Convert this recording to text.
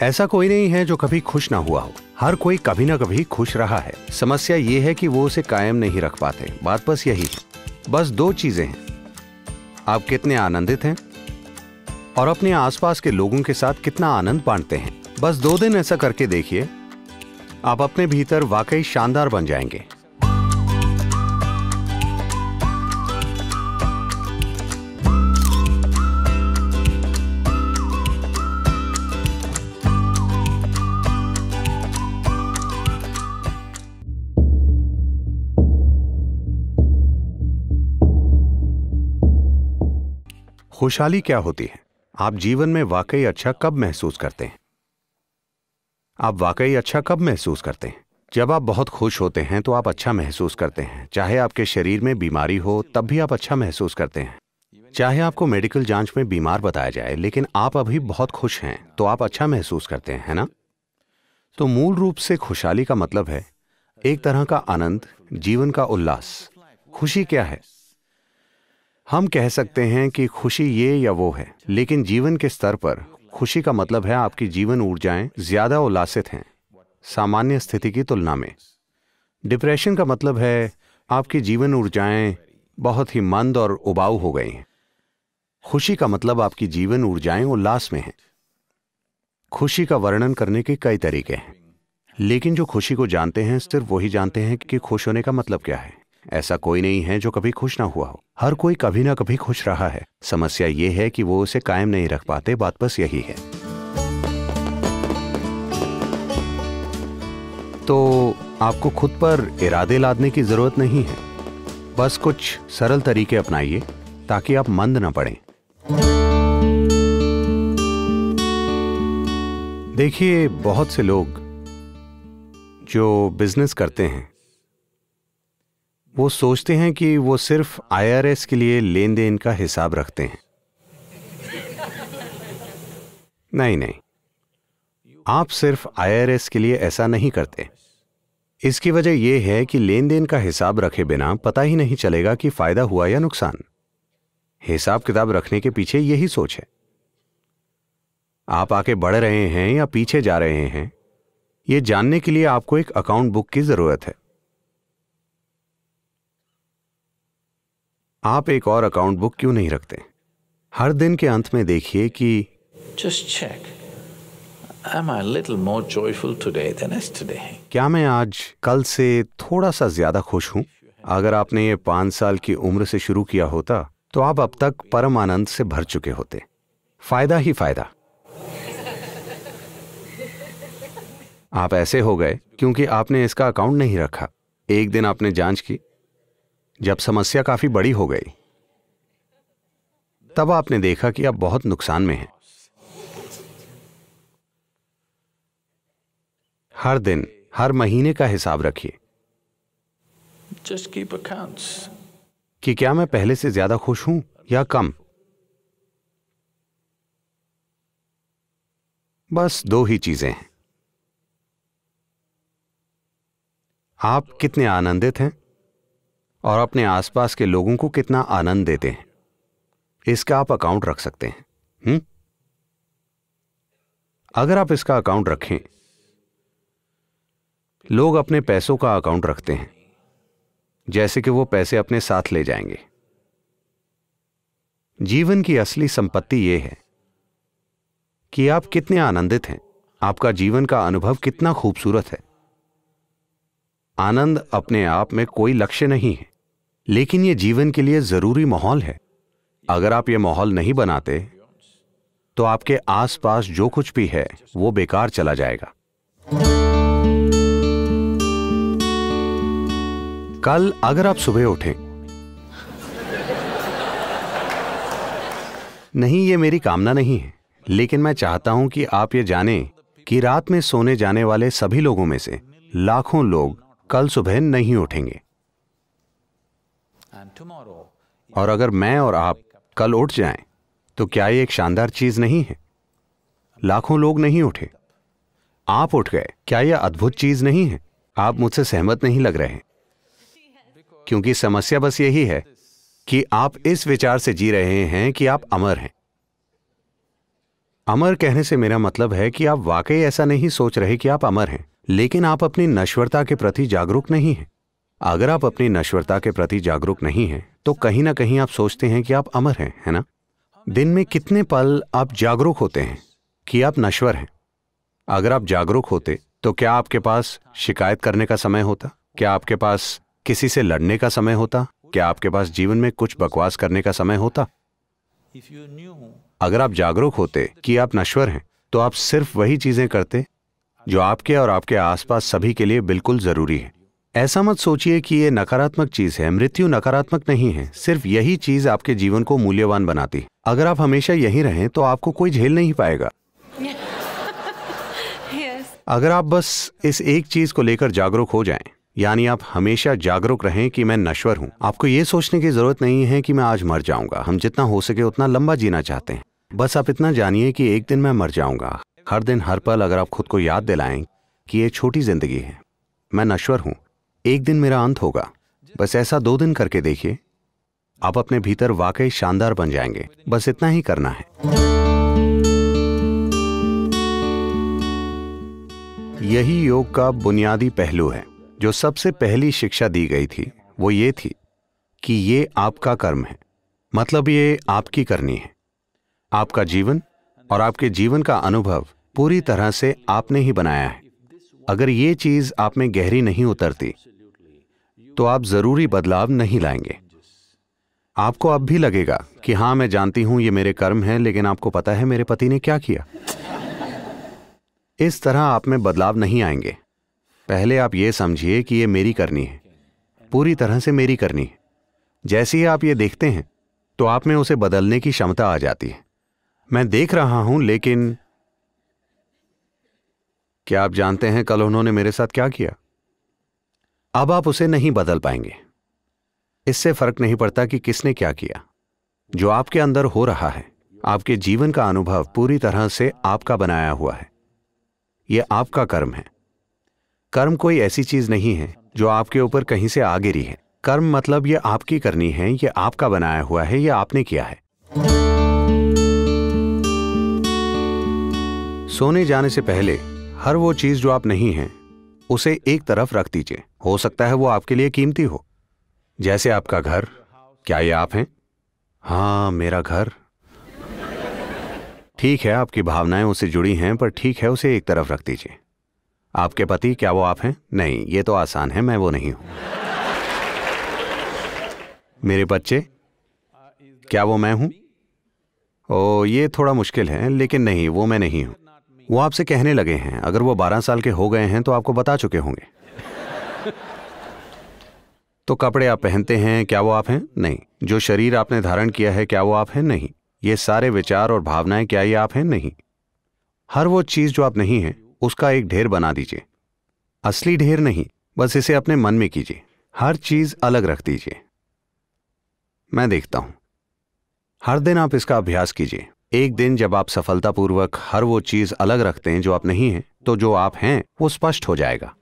ऐसा कोई नहीं है जो कभी खुश ना हुआ हो हर कोई कभी ना कभी खुश रहा है समस्या ये है कि वो उसे कायम नहीं रख पाते बात बस यही है बस दो चीजें हैं आप कितने आनंदित हैं और अपने आसपास के लोगों के साथ कितना आनंद बांटते हैं बस दो दिन ऐसा करके देखिए आप अपने भीतर वाकई शानदार बन जाएंगे खुशहाली क्या होती है आप जीवन में वाकई अच्छा कब महसूस करते हैं आप वाकई अच्छा कब महसूस करते हैं जब आप बहुत खुश होते हैं तो आप अच्छा महसूस करते हैं चाहे आपके शरीर में बीमारी हो तब भी आप अच्छा महसूस करते हैं चाहे आपको मेडिकल जांच में बीमार बताया जाए लेकिन आप अभी बहुत खुश हैं तो आप अच्छा महसूस करते हैं है ना तो मूल रूप से खुशहाली का मतलब है एक तरह का आनंद जीवन का उल्लास खुशी क्या है हम कह सकते हैं कि खुशी ये या वो है लेकिन जीवन के स्तर पर खुशी का मतलब है आपकी जीवन ऊर्जाएं ज्यादा उल्लासित हैं सामान्य स्थिति की तुलना में डिप्रेशन का मतलब है आपकी जीवन ऊर्जाएं बहुत ही मंद और उबाऊ हो गई हैं खुशी का मतलब आपकी जीवन ऊर्जाएं उल्लास में हैं खुशी का वर्णन करने के कई तरीके हैं लेकिन जो खुशी को जानते हैं सिर्फ वही जानते हैं कि खुश होने का मतलब क्या है ऐसा कोई नहीं है जो कभी खुश ना हुआ हो हर कोई कभी ना कभी खुश रहा है समस्या ये है कि वो उसे कायम नहीं रख पाते बात बस यही है तो आपको खुद पर इरादे लादने की जरूरत नहीं है बस कुछ सरल तरीके अपनाइए ताकि आप मंद ना पड़े देखिए बहुत से लोग जो बिजनेस करते हैं वो सोचते हैं कि वो सिर्फ आईआरएस के लिए लेन देन का हिसाब रखते हैं नहीं नहीं आप सिर्फ आईआरएस के लिए ऐसा नहीं करते इसकी वजह यह है कि लेन देन का हिसाब रखे बिना पता ही नहीं चलेगा कि फायदा हुआ या नुकसान हिसाब किताब रखने के पीछे यही सोच है आप आगे बढ़ रहे हैं या पीछे जा रहे हैं यह जानने के लिए आपको एक अकाउंट बुक की जरूरत है आप एक और अकाउंट बुक क्यों नहीं रखते हर दिन के अंत में देखिए कि just check Am I a little more joyful today than yesterday? क्या मैं आज कल से थोड़ा सा ज्यादा खुश हूँ अगर आपने ये पांच साल की उम्र से शुरू किया होता तो आप अब तक परम आनंद से भर चुके होते फायदा ही फायदा आप ऐसे हो गए क्योंकि आपने इसका अकाउंट नहीं रखा एक दिन आपने जांच की जब समस्या काफी बड़ी हो गई तब आपने देखा कि आप बहुत नुकसान में हैं हर दिन हर महीने का हिसाब रखिए कि क्या मैं पहले से ज्यादा खुश हूं या कम बस दो ही चीजें हैं आप कितने आनंदित हैं और अपने आसपास के लोगों को कितना आनंद देते हैं इसका आप अकाउंट रख सकते हैं हुँ? हम्म? अगर आप इसका अकाउंट रखें लोग अपने पैसों का अकाउंट रखते हैं जैसे कि वो पैसे अपने साथ ले जाएंगे जीवन की असली संपत्ति यह है कि आप कितने आनंदित हैं आपका जीवन का अनुभव कितना खूबसूरत है आनंद अपने आप में कोई लक्ष्य नहीं है लेकिन यह जीवन के लिए जरूरी माहौल है अगर आप ये माहौल नहीं बनाते तो आपके आसपास जो कुछ भी है वो बेकार चला जाएगा कल अगर आप सुबह उठें नहीं ये मेरी कामना नहीं है लेकिन मैं चाहता हूं कि आप ये जानें कि रात में सोने जाने वाले सभी लोगों में से लाखों लोग कल सुबह नहीं उठेंगे और अगर मैं और आप कल उठ जाएं, तो क्या ये एक शानदार चीज नहीं है लाखों लोग नहीं उठे आप उठ गए क्या यह अद्भुत चीज नहीं है आप मुझसे सहमत नहीं लग रहे हैं क्योंकि समस्या बस यही है कि आप इस विचार से जी रहे हैं कि आप अमर हैं अमर कहने से मेरा मतलब है कि आप वाकई ऐसा नहीं सोच रहे कि आप अमर हैं लेकिन आप अपनी नश्वरता के प्रति जागरूक नहीं हैं अगर आप अपनी नश्वरता के प्रति जागरूक नहीं हैं तो कहीं ना कहीं आप सोचते हैं कि आप अमर हैं है ना दिन में कितने पल आप जागरूक होते हैं कि आप नश्वर हैं अगर आप जागरूक होते तो क्या आपके पास शिकायत करने का समय होता क्या आपके पास किसी से लड़ने का समय होता क्या आपके पास जीवन में कुछ बकवास करने का समय होता अगर आप जागरूक होते कि आप नश्वर हैं तो आप सिर्फ वही चीजें करते जो आपके और आपके आसपास सभी के लिए बिल्कुल जरूरी है ऐसा मत सोचिए कि ये नकारात्मक चीज है मृत्यु नकारात्मक नहीं है सिर्फ यही चीज आपके जीवन को मूल्यवान बनाती अगर आप हमेशा यही रहें तो आपको कोई झेल नहीं पाएगा अगर आप बस इस एक चीज को लेकर जागरूक हो जाएं, यानी आप हमेशा जागरूक रहें कि मैं नश्वर हूं आपको ये सोचने की जरूरत नहीं है कि मैं आज मर जाऊंगा हम जितना हो सके उतना लंबा जीना चाहते हैं बस आप इतना जानिए कि एक दिन मैं मर जाऊंगा हर दिन हर पल अगर आप खुद को याद दिलाएं कि ये छोटी जिंदगी है मैं नश्वर हूं एक दिन मेरा अंत होगा बस ऐसा दो दिन करके देखिए आप अपने भीतर वाकई शानदार बन जाएंगे बस इतना ही करना है यही योग का बुनियादी पहलू है जो सबसे पहली शिक्षा दी गई थी वो ये थी कि ये आपका कर्म है मतलब ये आपकी करनी है आपका जीवन और आपके जीवन का अनुभव पूरी तरह से आपने ही बनाया है अगर ये चीज आप में गहरी नहीं उतरती तो आप जरूरी बदलाव नहीं लाएंगे आपको अब भी लगेगा कि हां मैं जानती हूं ये मेरे कर्म हैं लेकिन आपको पता है मेरे पति ने क्या किया इस तरह आप में बदलाव नहीं आएंगे पहले आप ये समझिए कि ये मेरी करनी है पूरी तरह से मेरी करनी है जैसे ही आप ये देखते हैं तो आप में उसे बदलने की क्षमता आ जाती है मैं देख रहा हूं लेकिन क्या आप जानते हैं कल उन्होंने मेरे साथ क्या किया अब आप उसे नहीं बदल पाएंगे इससे फर्क नहीं पड़ता कि किसने क्या किया जो आपके अंदर हो रहा है आपके जीवन का अनुभव पूरी तरह से आपका बनाया हुआ है यह आपका कर्म है कर्म कोई ऐसी चीज नहीं है जो आपके ऊपर कहीं से आ गिरी है कर्म मतलब यह आपकी करनी है यह आपका बनाया हुआ है यह आपने किया है सोने जाने से पहले हर वो चीज़ जो आप नहीं हैं उसे एक तरफ रख दीजिए हो सकता है वो आपके लिए कीमती हो जैसे आपका घर क्या ये आप हैं हाँ मेरा घर ठीक है आपकी भावनाएं उससे जुड़ी हैं पर ठीक है उसे एक तरफ रख दीजिए आपके पति क्या वो आप हैं नहीं ये तो आसान है मैं वो नहीं हूं मेरे बच्चे क्या वो मैं हूं ओ ये थोड़ा मुश्किल है लेकिन नहीं वो मैं नहीं हूं वो आपसे कहने लगे हैं अगर वो बारह साल के हो गए हैं तो आपको बता चुके होंगे तो कपड़े आप पहनते हैं क्या वो आप हैं नहीं जो शरीर आपने धारण किया है क्या वो आप हैं नहीं ये सारे विचार और भावनाएं क्या ये आप हैं नहीं हर वो चीज जो आप नहीं हैं उसका एक ढेर बना दीजिए असली ढेर नहीं बस इसे अपने मन में कीजिए हर चीज अलग रख दीजिए मैं देखता हूं हर दिन आप इसका अभ्यास कीजिए एक दिन जब आप सफलतापूर्वक हर वो चीज अलग रखते हैं जो आप नहीं हैं तो जो आप हैं वो स्पष्ट हो जाएगा